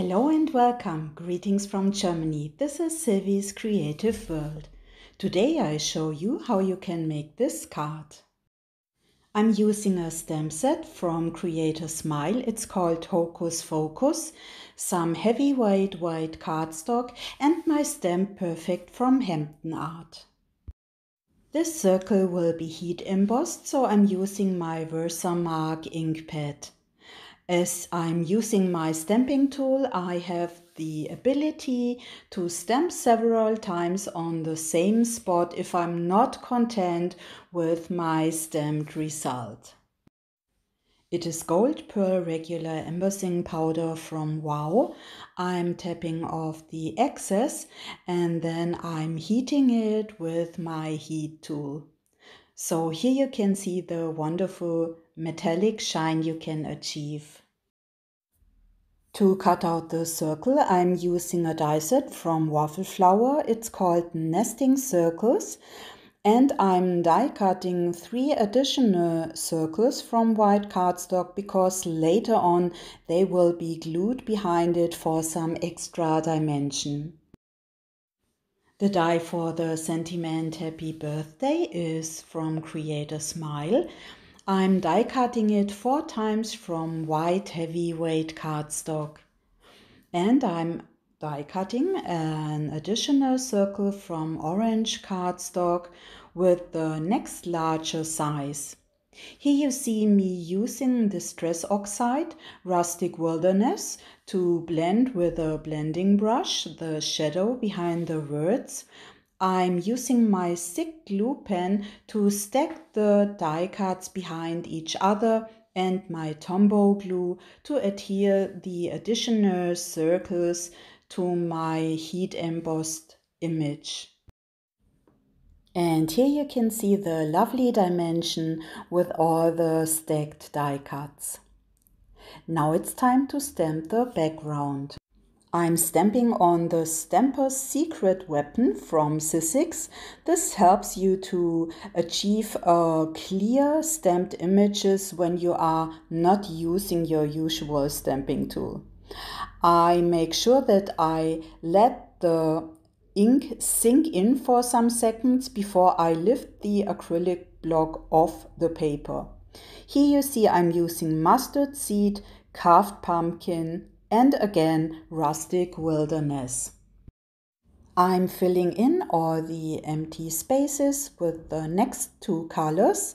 Hello and welcome. Greetings from Germany. This is Sylvie's Creative World. Today I show you how you can make this card. I'm using a stamp set from Creator Smile. It's called Hocus Focus, some heavyweight white cardstock and my stamp perfect from Hampton Art. This circle will be heat embossed, so I'm using my Versamark ink pad. As I'm using my stamping tool, I have the ability to stamp several times on the same spot if I'm not content with my stamped result. It is gold pearl regular embossing powder from WOW. I'm tapping off the excess and then I'm heating it with my heat tool. So here you can see the wonderful metallic shine you can achieve. To cut out the circle, I'm using a die set from Waffle Flour. It's called Nesting Circles. And I'm die cutting three additional circles from white cardstock because later on they will be glued behind it for some extra dimension. The die for the sentiment happy birthday is from Creator Smile. I'm die cutting it four times from white heavyweight cardstock. And I'm die cutting an additional circle from orange cardstock with the next larger size. Here you see me using the stress oxide Rustic Wilderness to blend with a blending brush the shadow behind the words. I'm using my thick glue pen to stack the die cuts behind each other and my Tombow glue to adhere the additional circles to my heat embossed image. And here you can see the lovely dimension with all the stacked die cuts. Now it's time to stamp the background. I'm stamping on the Stamper's Secret Weapon from Sysix. This helps you to achieve clear stamped images when you are not using your usual stamping tool. I make sure that I let the ink sink in for some seconds before I lift the acrylic block off the paper. Here you see I'm using mustard seed, carved pumpkin and again rustic wilderness. I'm filling in all the empty spaces with the next two colors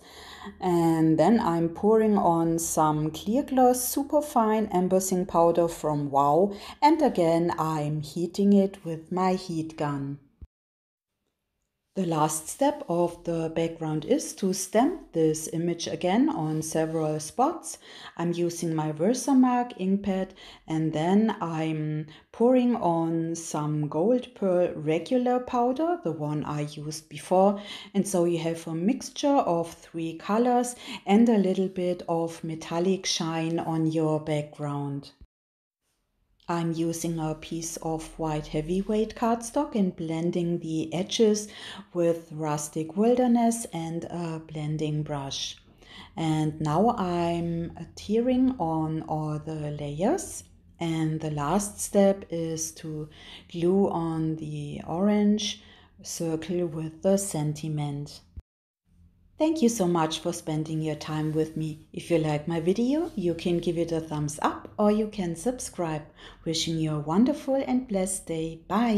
and then I'm pouring on some clear gloss superfine embossing powder from WOW and again I'm heating it with my heat gun. The last step of the background is to stamp this image again on several spots. I'm using my Versamark ink pad and then I'm pouring on some gold pearl regular powder, the one I used before. And so you have a mixture of three colors and a little bit of metallic shine on your background. I'm using a piece of white heavyweight cardstock and blending the edges with rustic wilderness and a blending brush. And now I'm tearing on all the layers. And the last step is to glue on the orange circle with the sentiment. Thank you so much for spending your time with me. If you like my video, you can give it a thumbs up or you can subscribe. Wishing you a wonderful and blessed day. Bye.